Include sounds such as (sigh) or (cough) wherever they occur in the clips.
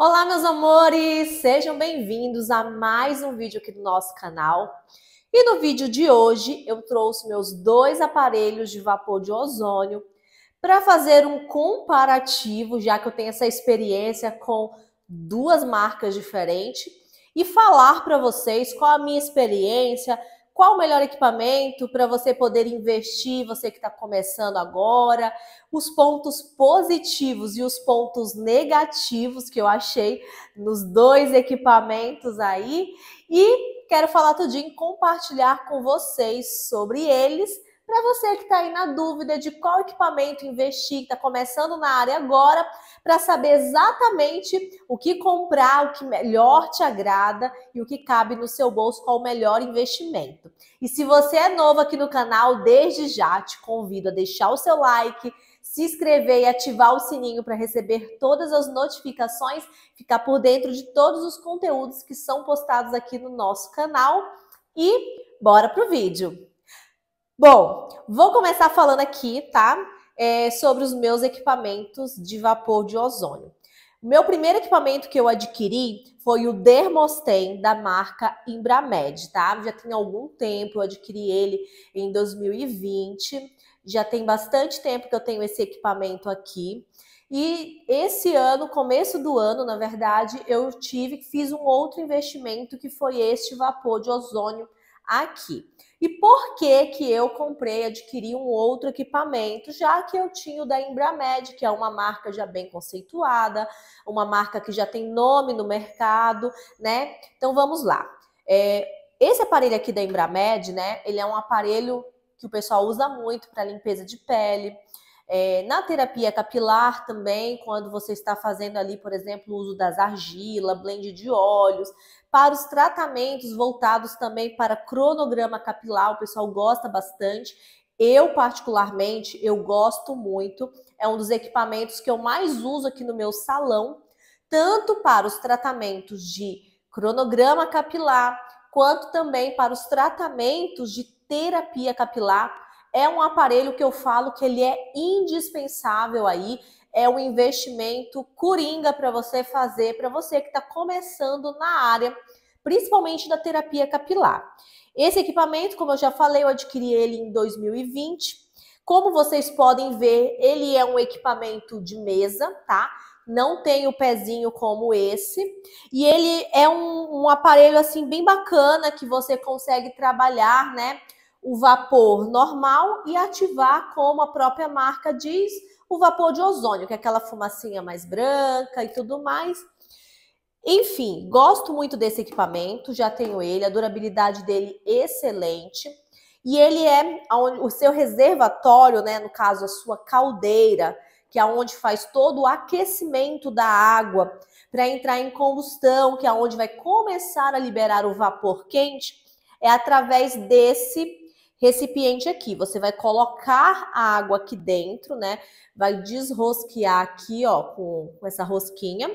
Olá, meus amores! Sejam bem-vindos a mais um vídeo aqui do nosso canal. E no vídeo de hoje eu trouxe meus dois aparelhos de vapor de ozônio para fazer um comparativo, já que eu tenho essa experiência com duas marcas diferentes, e falar para vocês qual a minha experiência, qual o melhor equipamento para você poder investir, você que está começando agora, os pontos positivos e os pontos negativos que eu achei nos dois equipamentos aí e quero falar tudinho, compartilhar com vocês sobre eles para você que está aí na dúvida de qual equipamento investir, está começando na área agora, para saber exatamente o que comprar, o que melhor te agrada e o que cabe no seu bolso, qual o melhor investimento. E se você é novo aqui no canal, desde já te convido a deixar o seu like, se inscrever e ativar o sininho para receber todas as notificações, ficar por dentro de todos os conteúdos que são postados aqui no nosso canal. E bora pro vídeo! Bom, vou começar falando aqui, tá? É, sobre os meus equipamentos de vapor de ozônio. Meu primeiro equipamento que eu adquiri foi o Dermostem da marca Embramed, tá? Já tem algum tempo, eu adquiri ele em 2020. Já tem bastante tempo que eu tenho esse equipamento aqui. E esse ano, começo do ano, na verdade, eu tive, fiz um outro investimento que foi este vapor de ozônio aqui. E por que que eu comprei, adquiri um outro equipamento, já que eu tinha o da Embramed, que é uma marca já bem conceituada, uma marca que já tem nome no mercado, né? Então vamos lá. É, esse aparelho aqui da Embramed, né? Ele é um aparelho que o pessoal usa muito para limpeza de pele. É, na terapia capilar também, quando você está fazendo ali, por exemplo, o uso das argila, blend de óleos, para os tratamentos voltados também para cronograma capilar, o pessoal gosta bastante. Eu, particularmente, eu gosto muito. É um dos equipamentos que eu mais uso aqui no meu salão, tanto para os tratamentos de cronograma capilar, quanto também para os tratamentos de terapia capilar é um aparelho que eu falo que ele é indispensável aí, é um investimento coringa para você fazer, para você que está começando na área, principalmente da terapia capilar. Esse equipamento, como eu já falei, eu adquiri ele em 2020. Como vocês podem ver, ele é um equipamento de mesa, tá? Não tem o pezinho como esse. E ele é um, um aparelho assim bem bacana que você consegue trabalhar, né? o vapor normal e ativar, como a própria marca diz, o vapor de ozônio, que é aquela fumacinha mais branca e tudo mais. Enfim, gosto muito desse equipamento, já tenho ele, a durabilidade dele excelente. E ele é o seu reservatório, né, no caso a sua caldeira, que é onde faz todo o aquecimento da água para entrar em combustão, que é onde vai começar a liberar o vapor quente, é através desse recipiente aqui. Você vai colocar a água aqui dentro, né? Vai desrosquear aqui, ó, com, com essa rosquinha.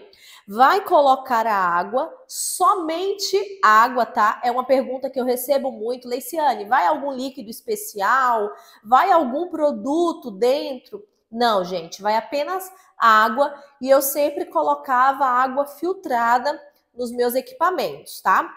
Vai colocar a água, somente água, tá? É uma pergunta que eu recebo muito. Leiciane, vai algum líquido especial? Vai algum produto dentro? Não, gente, vai apenas água e eu sempre colocava água filtrada nos meus equipamentos, tá?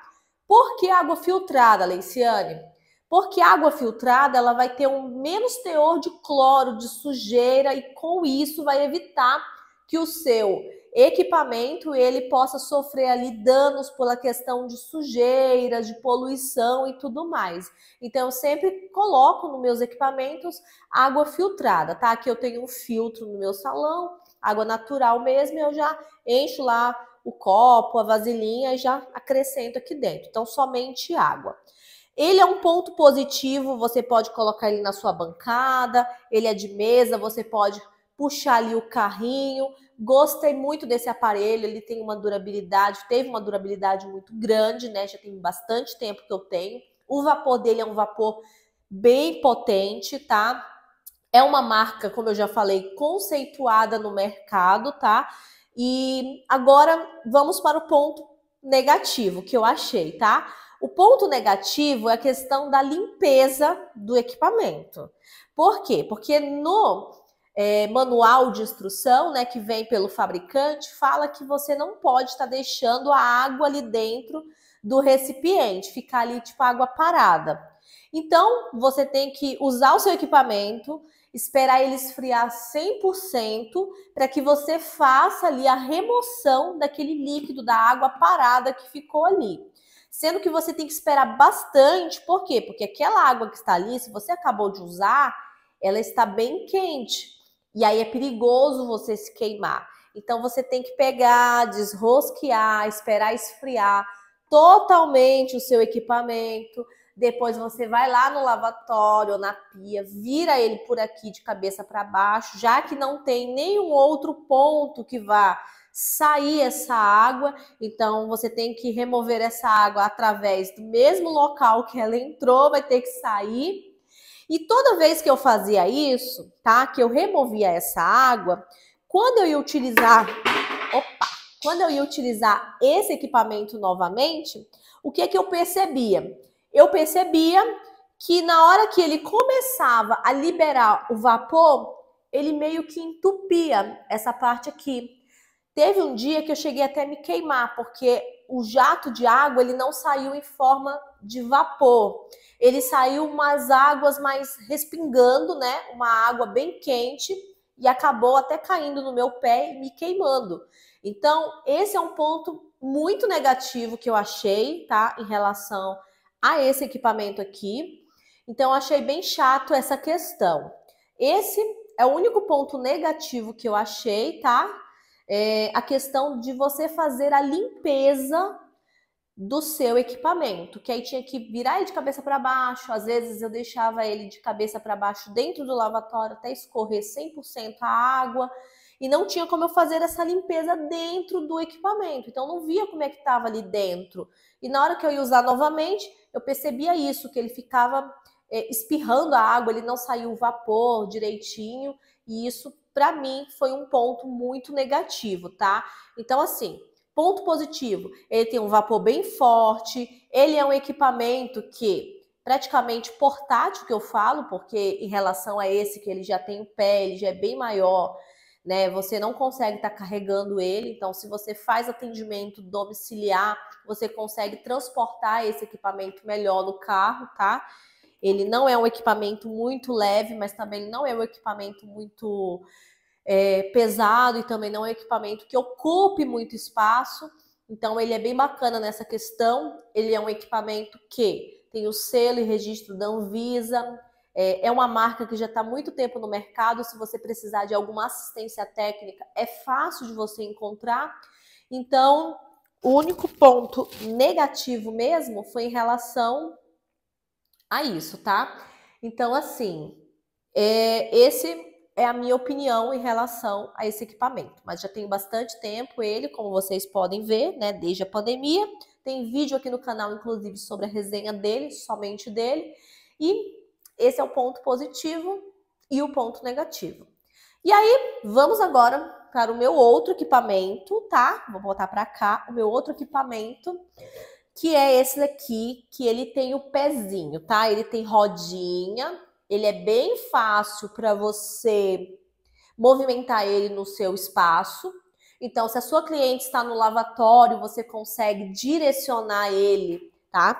Por que água filtrada, Leiciane? Porque a água filtrada ela vai ter um menos teor de cloro, de sujeira e com isso vai evitar que o seu equipamento ele possa sofrer ali danos pela questão de sujeira, de poluição e tudo mais. Então eu sempre coloco nos meus equipamentos água filtrada, tá? Aqui eu tenho um filtro no meu salão, água natural mesmo, eu já encho lá o copo, a vasilhinha e já acrescento aqui dentro. Então somente água. Ele é um ponto positivo, você pode colocar ele na sua bancada, ele é de mesa, você pode puxar ali o carrinho. Gostei muito desse aparelho, ele tem uma durabilidade, teve uma durabilidade muito grande, né? Já tem bastante tempo que eu tenho. O vapor dele é um vapor bem potente, tá? É uma marca, como eu já falei, conceituada no mercado, tá? E agora vamos para o ponto negativo que eu achei, tá? O ponto negativo é a questão da limpeza do equipamento. Por quê? Porque no é, manual de instrução, né, que vem pelo fabricante, fala que você não pode estar tá deixando a água ali dentro do recipiente, ficar ali tipo água parada. Então, você tem que usar o seu equipamento, esperar ele esfriar 100% para que você faça ali a remoção daquele líquido da água parada que ficou ali sendo que você tem que esperar bastante, por quê? Porque aquela água que está ali, se você acabou de usar, ela está bem quente. E aí é perigoso você se queimar. Então você tem que pegar, desrosquear, esperar esfriar totalmente o seu equipamento. Depois você vai lá no lavatório ou na pia, vira ele por aqui de cabeça para baixo, já que não tem nenhum outro ponto que vá sair essa água. Então, você tem que remover essa água através do mesmo local que ela entrou, vai ter que sair. E toda vez que eu fazia isso, tá? Que eu removia essa água, quando eu ia utilizar. Opa! Quando eu ia utilizar esse equipamento novamente, o que é que eu percebia? Eu percebia que na hora que ele começava a liberar o vapor, ele meio que entupia essa parte aqui. Teve um dia que eu cheguei até a me queimar, porque o jato de água ele não saiu em forma de vapor. Ele saiu umas águas mais respingando, né? Uma água bem quente e acabou até caindo no meu pé e me queimando. Então, esse é um ponto muito negativo que eu achei, tá? Em relação a esse equipamento aqui. Então, achei bem chato essa questão. Esse é o único ponto negativo que eu achei, tá? é, a questão de você fazer a limpeza do seu equipamento, que aí tinha que virar ele de cabeça para baixo, às vezes eu deixava ele de cabeça para baixo dentro do lavatório até escorrer 100% a água, e não tinha como eu fazer essa limpeza dentro do equipamento, então não via como é que estava ali dentro. E na hora que eu ia usar novamente, eu percebia isso, que ele ficava é, espirrando a água, ele não saiu o vapor direitinho, e isso para mim foi um ponto muito negativo, tá? Então, assim, ponto positivo: ele tem um vapor bem forte, ele é um equipamento que praticamente portátil, que eu falo, porque em relação a esse que ele já tem o pé, ele já é bem maior. Né, você não consegue estar tá carregando ele, então se você faz atendimento domiciliar, você consegue transportar esse equipamento melhor no carro, tá? Ele não é um equipamento muito leve, mas também não é um equipamento muito é, pesado e também não é um equipamento que ocupe muito espaço. Então ele é bem bacana nessa questão. Ele é um equipamento que tem o selo e registro da Anvisa. É, é uma marca que já está muito tempo no mercado. Se você precisar de alguma assistência técnica, é fácil de você encontrar. Então, o único ponto negativo mesmo foi em relação a isso, tá? Então, assim, é, esse é a minha opinião em relação a esse equipamento. Mas já tenho bastante tempo ele, como vocês podem ver, né? Desde a pandemia. Tem vídeo aqui no canal, inclusive, sobre a resenha dele, somente dele. E esse é o ponto positivo e o ponto negativo. E aí, vamos agora para o meu outro equipamento, tá? Vou botar para cá o meu outro equipamento que é esse daqui, que ele tem o pezinho, tá? Ele tem rodinha, ele é bem fácil para você movimentar ele no seu espaço. Então, se a sua cliente está no lavatório, você consegue direcionar ele, tá?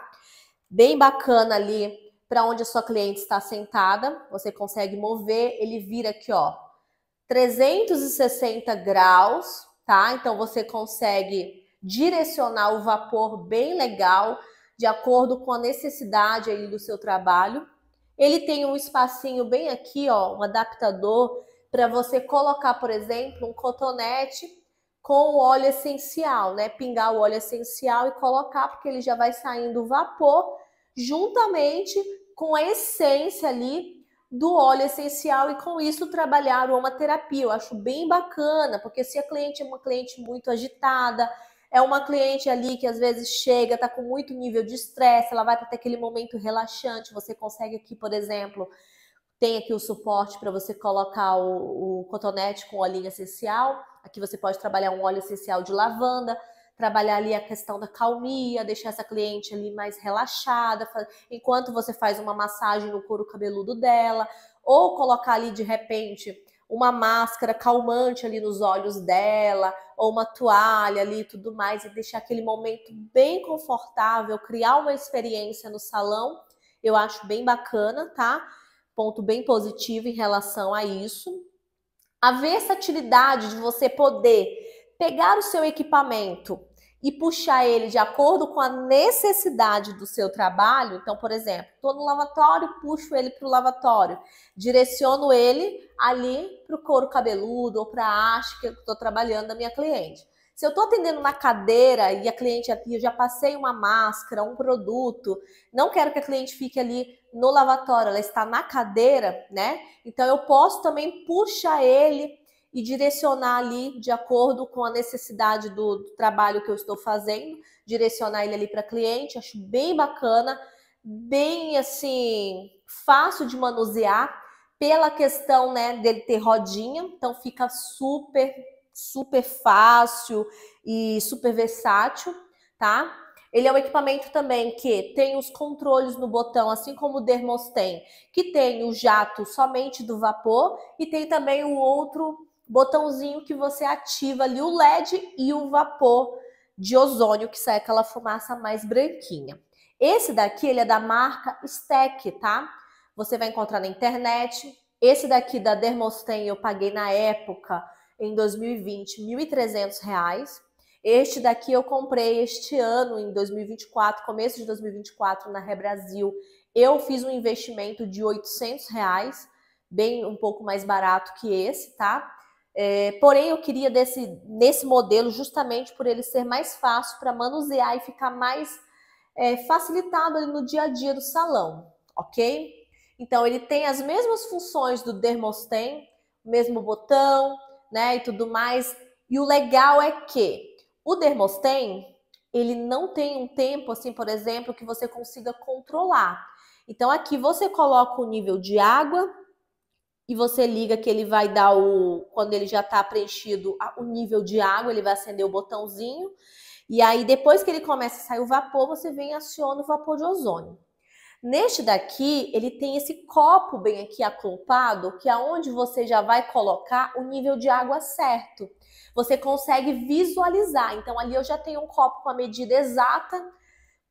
Bem bacana ali para onde a sua cliente está sentada, você consegue mover, ele vira aqui, ó, 360 graus, tá? Então você consegue direcionar o vapor bem legal, de acordo com a necessidade aí do seu trabalho. Ele tem um espacinho bem aqui, ó, um adaptador para você colocar, por exemplo, um cotonete com o óleo essencial, né? Pingar o óleo essencial e colocar, porque ele já vai saindo vapor juntamente com a essência ali do óleo essencial e com isso trabalhar uma terapia. Eu acho bem bacana, porque se a cliente é uma cliente muito agitada, é uma cliente ali que às vezes chega, tá com muito nível de estresse, ela vai até aquele momento relaxante. Você consegue aqui, por exemplo, tem aqui o suporte para você colocar o, o, cotonete com olhinho essencial. Aqui você pode trabalhar um óleo essencial de lavanda, trabalhar ali a questão da calmia, deixar essa cliente ali mais relaxada, enquanto você faz uma massagem no couro cabeludo dela, ou colocar ali de repente uma máscara calmante ali nos olhos dela, ou uma toalha ali e tudo mais, e deixar aquele momento bem confortável, criar uma experiência no salão, eu acho bem bacana, tá? Ponto bem positivo em relação a isso. A versatilidade de você poder pegar o seu equipamento e puxar ele de acordo com a necessidade do seu trabalho. Então, por exemplo, estou no lavatório, puxo ele para o lavatório, direciono ele ali para o couro cabeludo ou para a haste que eu estou trabalhando da minha cliente. Se eu estou atendendo na cadeira e a cliente eu já passei uma máscara, um produto, não quero que a cliente fique ali no lavatório, ela está na cadeira, né? Então eu posso também puxar ele e direcionar ali de acordo com a necessidade do, do trabalho que eu estou fazendo, direcionar ele ali para cliente, acho bem bacana, bem assim, fácil de manusear pela questão, né, dele ter rodinha, então fica super super fácil e super versátil, tá? Ele é um equipamento também que tem os controles no botão, assim como o Dermos tem, que tem o jato somente do vapor e tem também o outro botãozinho que você ativa ali o LED e o vapor de ozônio, que sai aquela fumaça mais branquinha. Esse daqui, ele é da marca Stack, tá? Você vai encontrar na internet. Esse daqui da Dermosten eu paguei na época, em 2020, R$ 1.300. Este daqui eu comprei este ano, em 2024, começo de 2024, na Rebrasil. Eu fiz um investimento de R$ 800, reais, bem um pouco mais barato que esse, tá? É, porém, eu queria desse, nesse modelo justamente por ele ser mais fácil para manusear e ficar mais é, facilitado ali no dia a dia do salão, ok? Então, ele tem as mesmas funções do Dermostem, o mesmo botão, né, e tudo mais. E o legal é que o Dermostem, ele não tem um tempo, assim, por exemplo, que você consiga controlar. Então, aqui você coloca o nível de água, e você liga que ele vai dar o. Quando ele já está preenchido o nível de água, ele vai acender o botãozinho. E aí, depois que ele começa a sair o vapor, você vem e aciona o vapor de ozônio. Neste daqui, ele tem esse copo bem aqui acolpado, que aonde é onde você já vai colocar o nível de água certo. Você consegue visualizar. Então, ali eu já tenho um copo com a medida exata.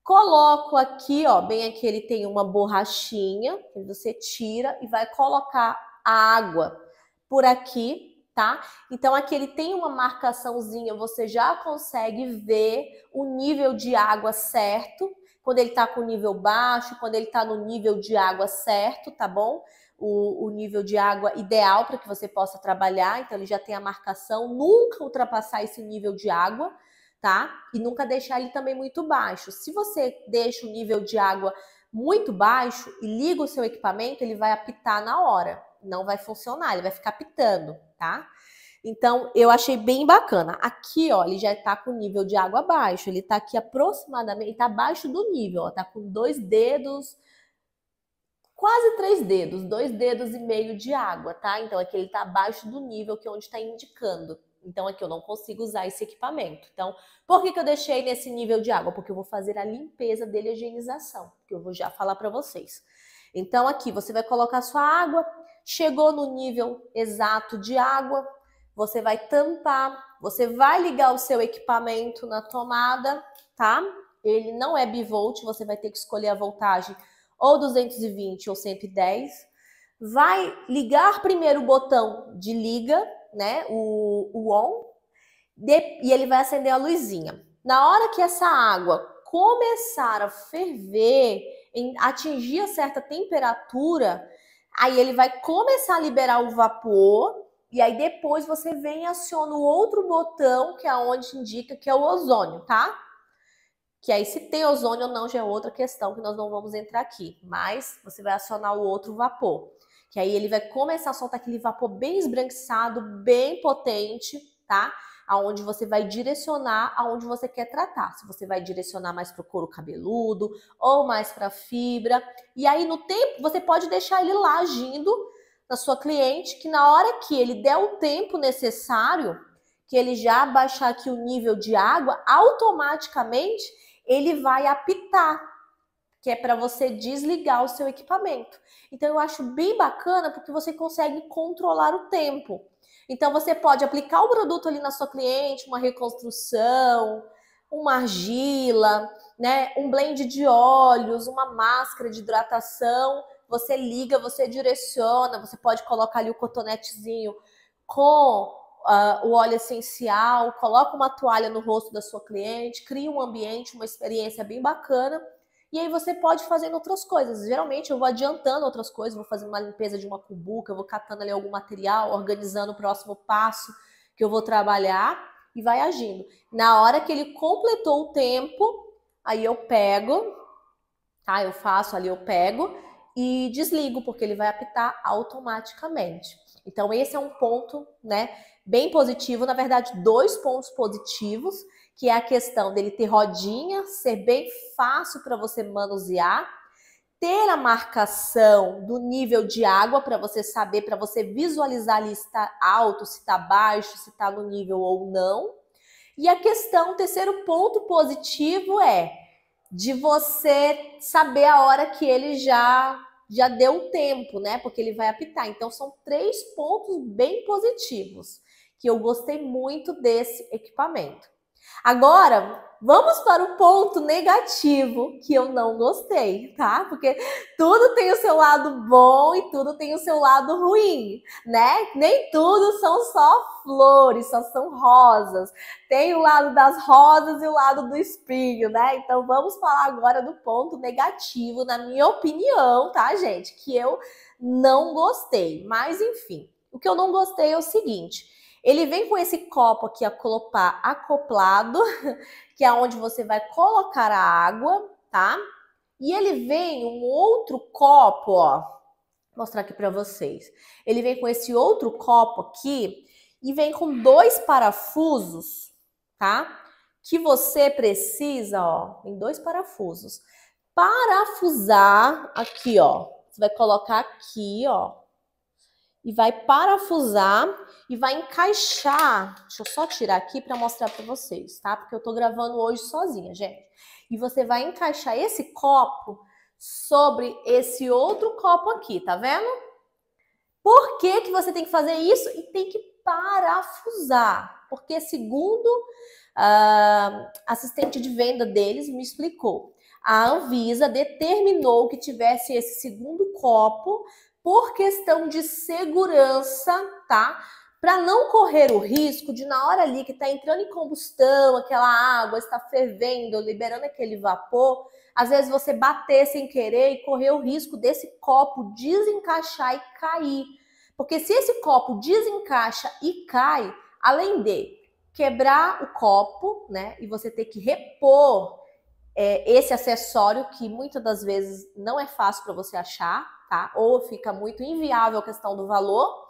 Coloco aqui, ó, bem aqui ele tem uma borrachinha, que você tira e vai colocar a água por aqui, tá? Então aqui ele tem uma marcaçãozinha, você já consegue ver o nível de água certo, quando ele tá com nível baixo, quando ele tá no nível de água certo, tá bom? O, o nível de água ideal para que você possa trabalhar, então ele já tem a marcação, nunca ultrapassar esse nível de água, tá? E nunca deixar ele também muito baixo. Se você deixa o nível de água muito baixo e liga o seu equipamento, ele vai apitar na hora, não vai funcionar, ele vai ficar pitando, tá? Então, eu achei bem bacana. Aqui, ó, ele já está com o nível de água abaixo. Ele está aqui aproximadamente, tá abaixo do nível, ó. Tá com dois dedos, quase três dedos, dois dedos e meio de água, tá? Então, aqui ele está abaixo do nível que é onde está indicando. Então, aqui eu não consigo usar esse equipamento. Então, por que, que eu deixei nesse nível de água? Porque eu vou fazer a limpeza dele, a higienização, que eu vou já falar para vocês. Então, aqui você vai colocar sua água, Chegou no nível exato de água, você vai tampar, você vai ligar o seu equipamento na tomada, tá? Ele não é bivolt, você vai ter que escolher a voltagem ou 220 ou 110. Vai ligar primeiro o botão de liga, né? O, o on, de, e ele vai acender a luzinha. Na hora que essa água começar a ferver, atingir a certa temperatura, Aí ele vai começar a liberar o vapor e aí depois você vem e aciona o outro botão que é onde indica que é o ozônio, tá? Que aí se tem ozônio ou não já é outra questão que nós não vamos entrar aqui, mas você vai acionar o outro vapor. Que aí ele vai começar a soltar aquele vapor bem esbranquiçado, bem potente, tá? aonde você vai direcionar aonde você quer tratar. Se você vai direcionar mais para o couro cabeludo ou mais para fibra. E aí no tempo você pode deixar ele lá agindo na sua cliente, que na hora que ele der o tempo necessário, que ele já baixar aqui o nível de água, automaticamente ele vai apitar que é para você desligar o seu equipamento. Então eu acho bem bacana porque você consegue controlar o tempo. Então você pode aplicar o produto ali na sua cliente, uma reconstrução, uma argila, né, um blend de óleos, uma máscara de hidratação, você liga, você direciona, você pode colocar ali o cotonetezinho com uh, o óleo essencial, coloca uma toalha no rosto da sua cliente, cria um ambiente, uma experiência bem bacana e aí você pode fazendo outras coisas. Geralmente eu vou adiantando outras coisas, vou fazendo uma limpeza de uma cubuca, vou catando ali algum material, organizando o próximo passo que eu vou trabalhar e vai agindo. Na hora que ele completou o tempo, aí eu pego, tá? Eu faço ali, eu pego e desligo, porque ele vai apitar automaticamente. Então, esse é um ponto, né, bem positivo, na verdade, dois pontos positivos que é a questão dele ter rodinha, ser bem fácil para você manusear, ter a marcação do nível de água para você saber, para você visualizar ali se está alto, se está baixo, se está no nível ou não. E a questão, o terceiro ponto positivo é de você saber a hora que ele já já deu o tempo, né? Porque ele vai apitar. Então são três pontos bem positivos que eu gostei muito desse equipamento. Agora, vamos para o ponto negativo que eu não gostei, tá? Porque tudo tem o seu lado bom e tudo tem o seu lado ruim, né? Nem tudo são só flores, só são rosas. Tem o lado das rosas e o lado do espinho, né? Então vamos falar agora do ponto negativo, na minha opinião, tá, gente? Que eu não gostei. Mas enfim, o que eu não gostei é o seguinte ele vem com esse copo aqui acoplado, (laughs) que é onde você vai colocar a água, tá? E ele vem um outro copo, ó. Vou mostrar aqui para vocês. Ele vem com esse outro copo aqui e vem com dois parafusos, tá? Que você precisa, ó, em dois parafusos. Parafusar aqui, ó. Você vai colocar aqui, ó, e vai parafusar e vai encaixar. Deixa eu só tirar aqui para mostrar para vocês, tá? Porque eu tô gravando hoje sozinha, gente. E você vai encaixar esse copo sobre esse outro copo aqui, tá vendo? Por que, que você tem que fazer isso e tem que parafusar? Porque segundo uh, assistente de venda deles me explicou, a Anvisa determinou que tivesse esse segundo copo por questão de segurança, tá? Para não correr o risco de, na hora ali que está entrando em combustão, aquela água está fervendo, liberando aquele vapor, às vezes você bater sem querer e correr o risco desse copo desencaixar e cair. Porque se esse copo desencaixa e cai, além de quebrar o copo, né, e você ter que repor é, esse acessório que muitas das vezes não é fácil para você achar, tá? Ou fica muito inviável a questão do valor.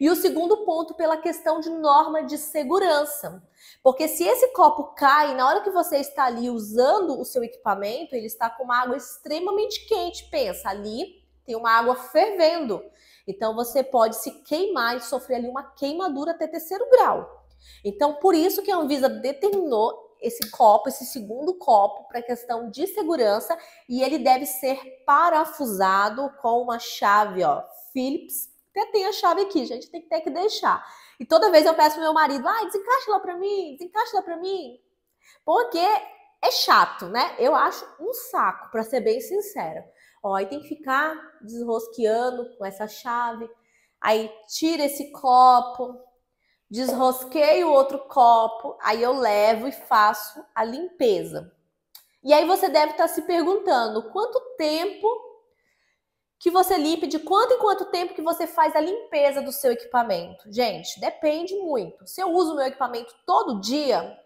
E o segundo ponto, pela questão de norma de segurança. Porque se esse copo cai, na hora que você está ali usando o seu equipamento, ele está com uma água extremamente quente. Pensa, ali tem uma água fervendo. Então você pode se queimar e sofrer ali uma queimadura até terceiro grau. Então, por isso que a Anvisa determinou esse copo, esse segundo copo, para questão de segurança e ele deve ser parafusado com uma chave, ó, Phillips. Até tem a chave aqui, gente, tem que ter que deixar. E toda vez eu peço pro meu marido, ah, desencaixa lá para mim, desencaixa lá para mim. Porque é chato, né? Eu acho um saco, para ser bem sincera. Ó, aí tem que ficar desrosqueando com essa chave. Aí tira esse copo, desrosquei o outro copo, aí eu levo e faço a limpeza. E aí você deve estar se perguntando quanto tempo que você limpa, de quanto em quanto tempo que você faz a limpeza do seu equipamento. Gente, depende muito. Se eu uso meu equipamento todo dia,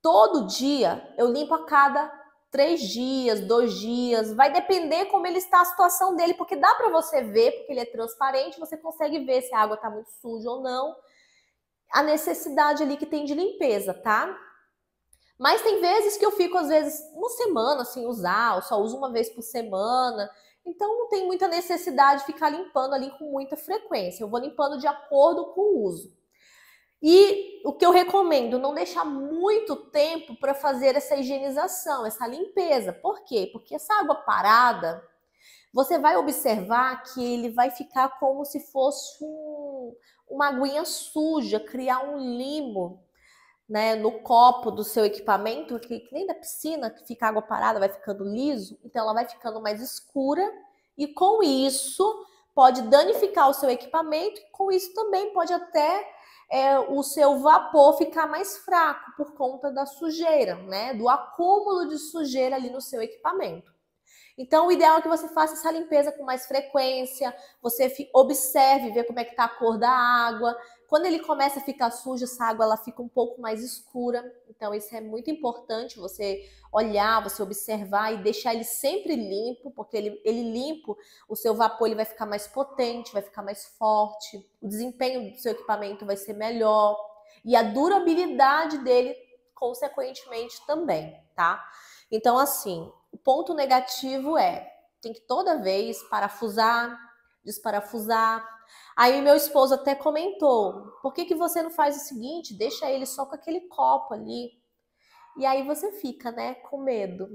todo dia eu limpo a cada três dias, dois dias, vai depender como ele está a situação dele, porque dá para você ver, porque ele é transparente, você consegue ver se a água está muito suja ou não a necessidade ali que tem de limpeza, tá? Mas tem vezes que eu fico, às vezes, uma semana sem usar, eu só uso uma vez por semana. Então não tem muita necessidade de ficar limpando ali com muita frequência. Eu vou limpando de acordo com o uso. E o que eu recomendo, não deixar muito tempo para fazer essa higienização, essa limpeza. Por quê? Porque essa água parada, você vai observar que ele vai ficar como se fosse um, uma aguinha suja, criar um limo né, no copo do seu equipamento, que, que nem da piscina, que fica água parada, vai ficando liso, então ela vai ficando mais escura, e com isso pode danificar o seu equipamento, e com isso também pode até é, o seu vapor ficar mais fraco por conta da sujeira, né? Do acúmulo de sujeira ali no seu equipamento. Então, o ideal é que você faça essa limpeza com mais frequência, você observe, vê como é que está a cor da água. Quando ele começa a ficar sujo, essa água ela fica um pouco mais escura. Então, isso é muito importante você olhar, você observar e deixar ele sempre limpo, porque ele, ele limpo, o seu vapor ele vai ficar mais potente, vai ficar mais forte, o desempenho do seu equipamento vai ser melhor e a durabilidade dele, consequentemente, também, tá? Então, assim, o ponto negativo é, tem que toda vez parafusar, desparafusar. Aí meu esposo até comentou, por que, que você não faz o seguinte, deixa ele só com aquele copo ali. E aí você fica, né, com medo.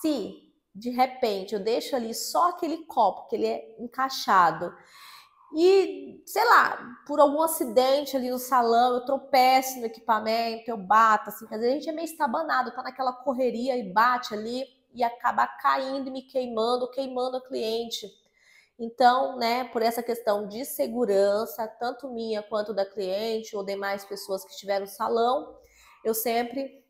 Se de repente eu deixo ali só aquele copo que ele é encaixado e sei lá por algum acidente ali no salão eu tropeço no equipamento eu bato assim Às vezes a gente é meio estabanado tá naquela correria e bate ali e acabar caindo e me queimando, queimando a cliente. Então, né, por essa questão de segurança, tanto minha quanto da cliente ou demais pessoas que estiveram no salão, eu sempre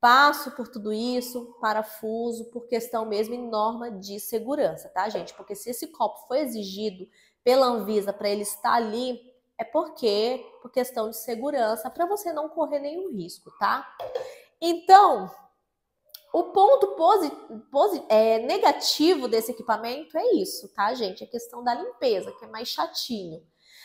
passo por tudo isso, parafuso, por questão mesmo em norma de segurança, tá, gente? Porque se esse copo foi exigido pela Anvisa para ele estar ali, é porque por questão de segurança, para você não correr nenhum risco, tá? Então, o ponto posi, posi, é, negativo desse equipamento é isso, tá, gente? A é questão da limpeza, que é mais chatinho.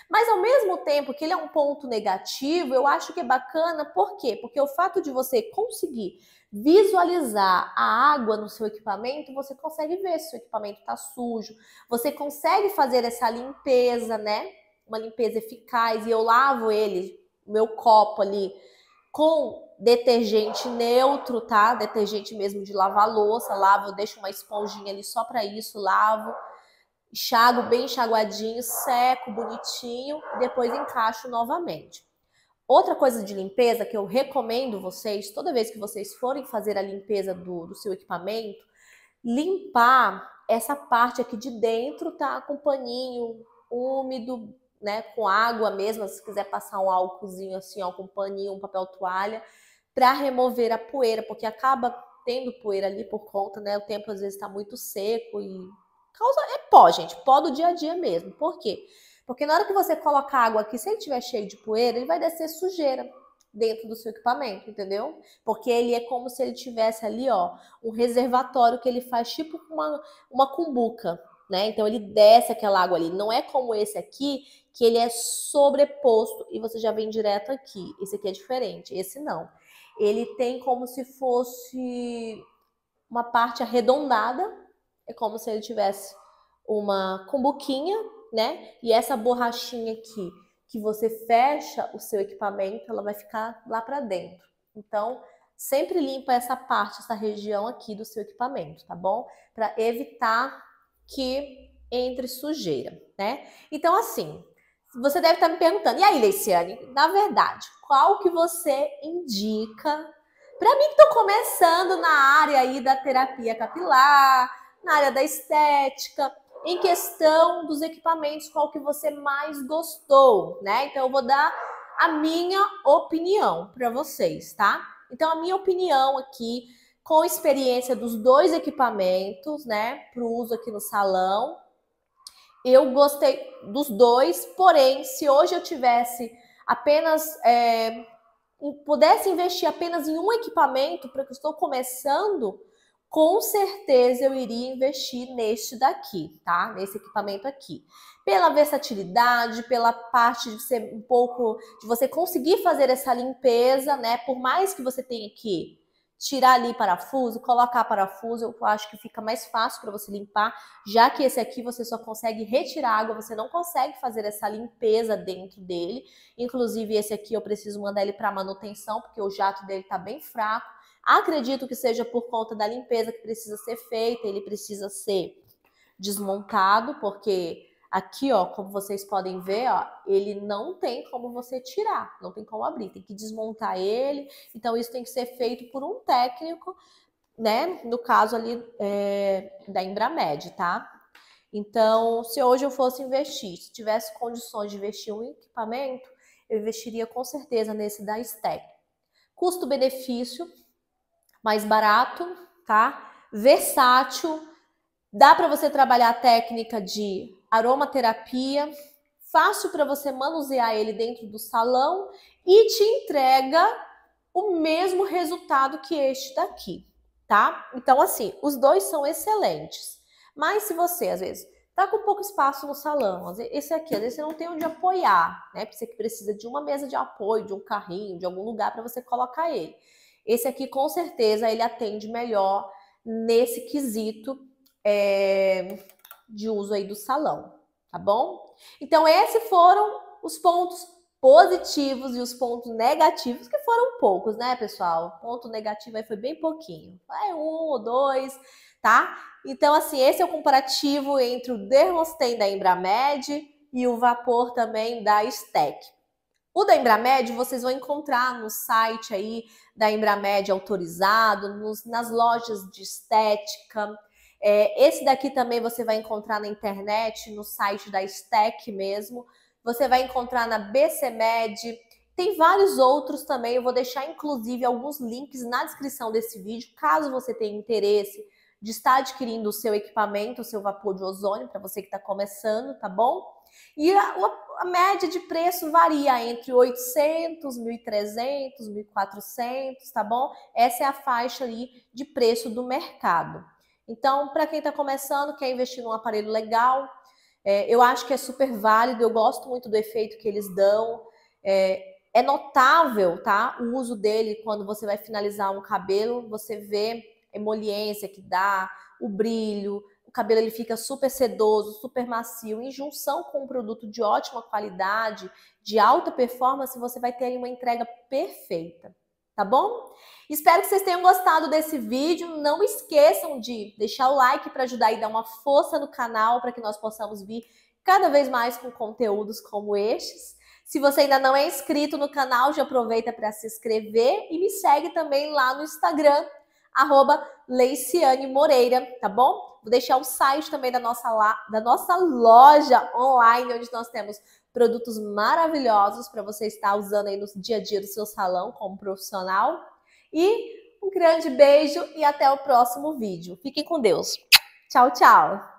Mas ao mesmo tempo que ele é um ponto negativo, eu acho que é bacana, por quê? Porque o fato de você conseguir visualizar a água no seu equipamento, você consegue ver se o equipamento está sujo, você consegue fazer essa limpeza, né? Uma limpeza eficaz, e eu lavo ele, meu copo ali com detergente neutro, tá? Detergente mesmo de lavar louça, lavo, deixo uma esponjinha ali só para isso, lavo, enxago bem enxaguadinho, seco, bonitinho, depois encaixo novamente. Outra coisa de limpeza que eu recomendo vocês, toda vez que vocês forem fazer a limpeza do, do seu equipamento, limpar essa parte aqui de dentro, tá? Com paninho úmido, né, com água mesmo, se quiser passar um álcoolzinho assim, ó, com um paninho, um papel toalha, para remover a poeira, porque acaba tendo poeira ali por conta, né? O tempo às vezes está muito seco e causa é pó, gente, pó do dia a dia mesmo. Por quê? Porque na hora que você coloca água aqui, se ele tiver cheio de poeira, ele vai descer sujeira dentro do seu equipamento, entendeu? Porque ele é como se ele tivesse ali, ó, um reservatório que ele faz tipo uma, uma cumbuca, né? Então ele desce aquela água ali. Não é como esse aqui que ele é sobreposto e você já vem direto aqui. Esse aqui é diferente, esse não. Ele tem como se fosse uma parte arredondada, é como se ele tivesse uma cumbuquinha, né? E essa borrachinha aqui que você fecha o seu equipamento, ela vai ficar lá para dentro. Então, sempre limpa essa parte, essa região aqui do seu equipamento, tá bom? Para evitar que entre sujeira, né? Então, assim, você deve estar me perguntando, e aí, Leiciane, na verdade, qual que você indica para mim que estou começando na área aí da terapia capilar, na área da estética, em questão dos equipamentos, qual que você mais gostou, né? Então eu vou dar a minha opinião para vocês, tá? Então a minha opinião aqui, com experiência dos dois equipamentos, né, para uso aqui no salão, eu gostei dos dois, porém, se hoje eu tivesse apenas. É, pudesse investir apenas em um equipamento, para que eu estou começando, com certeza eu iria investir neste daqui, tá? Nesse equipamento aqui. Pela versatilidade, pela parte de ser um pouco de você conseguir fazer essa limpeza, né? Por mais que você tenha que tirar ali parafuso, colocar parafuso, eu acho que fica mais fácil para você limpar, já que esse aqui você só consegue retirar água, você não consegue fazer essa limpeza dentro dele. Inclusive esse aqui eu preciso mandar ele para manutenção, porque o jato dele tá bem fraco. Acredito que seja por conta da limpeza que precisa ser feita, ele precisa ser desmontado, porque Aqui, ó, como vocês podem ver, ó, ele não tem como você tirar, não tem como abrir, tem que desmontar ele. Então, isso tem que ser feito por um técnico, né? No caso ali é, da Embramed, tá? Então, se hoje eu fosse investir, se tivesse condições de investir um equipamento, eu investiria com certeza nesse da Stec. Custo-benefício, mais barato, tá? Versátil, dá para você trabalhar a técnica de aromaterapia, fácil para você manusear ele dentro do salão e te entrega o mesmo resultado que este daqui, tá? Então, assim, os dois são excelentes. Mas se você, às vezes, tá com pouco espaço no salão, esse aqui, às vezes você não tem onde apoiar, né? Você que precisa de uma mesa de apoio, de um carrinho, de algum lugar para você colocar ele. Esse aqui, com certeza, ele atende melhor nesse quesito. É de uso aí do salão, tá bom? Então, esses foram os pontos positivos e os pontos negativos, que foram poucos, né, pessoal? O ponto negativo aí foi bem pouquinho. É um ou dois, tá? Então, assim, esse é o comparativo entre o Dermostem da Embramed e o vapor também da Stec. O da Embramed vocês vão encontrar no site aí da Embramed autorizado, nos, nas lojas de estética, é, esse daqui também você vai encontrar na internet, no site da Stack mesmo. Você vai encontrar na BCmed. Tem vários outros também. Eu vou deixar, inclusive, alguns links na descrição desse vídeo, caso você tenha interesse de estar adquirindo o seu equipamento, o seu vapor de ozônio, para você que está começando, tá bom? E a, a, média de preço varia entre 800, 1.300, 1.400, tá bom? Essa é a faixa ali de preço do mercado. Então, para quem está começando, quer investir num aparelho legal, é, eu acho que é super válido, eu gosto muito do efeito que eles dão. É, é notável, tá? O uso dele quando você vai finalizar um cabelo, você vê a emoliência que dá, o brilho, o cabelo ele fica super sedoso, super macio, em junção com um produto de ótima qualidade, de alta performance, você vai ter uma entrega perfeita tá bom? Espero que vocês tenham gostado desse vídeo. Não esqueçam de deixar o like para ajudar e dar uma força no canal para que nós possamos vir cada vez mais com conteúdos como estes. Se você ainda não é inscrito no canal, já aproveita para se inscrever e me segue também lá no Instagram, arroba Leiciane Moreira, tá bom? Vou deixar o site também da nossa, da nossa loja online, onde nós temos produtos maravilhosos para você estar usando aí no dia a dia do seu salão como profissional. E um grande beijo e até o próximo vídeo. Fiquem com Deus. Tchau, tchau.